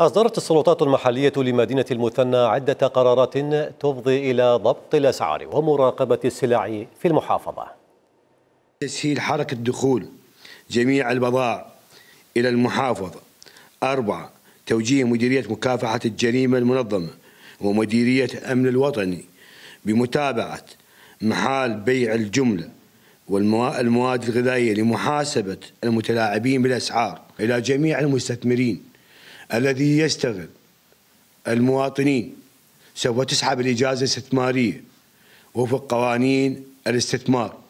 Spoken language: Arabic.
أصدرت السلطات المحلية لمدينة المثنى عدة قرارات تفضي إلى ضبط الأسعار ومراقبة السلع في المحافظة تسهيل حركة دخول جميع البضائع إلى المحافظة أربعة توجيه مديرية مكافحة الجريمة المنظمة ومديرية أمن الوطني بمتابعة محال بيع الجملة والمواد الغذائية لمحاسبة المتلاعبين بالأسعار إلى جميع المستثمرين الذي يستغل المواطنين سوف تسحب الإجازة الاستثمارية وفق قوانين الاستثمار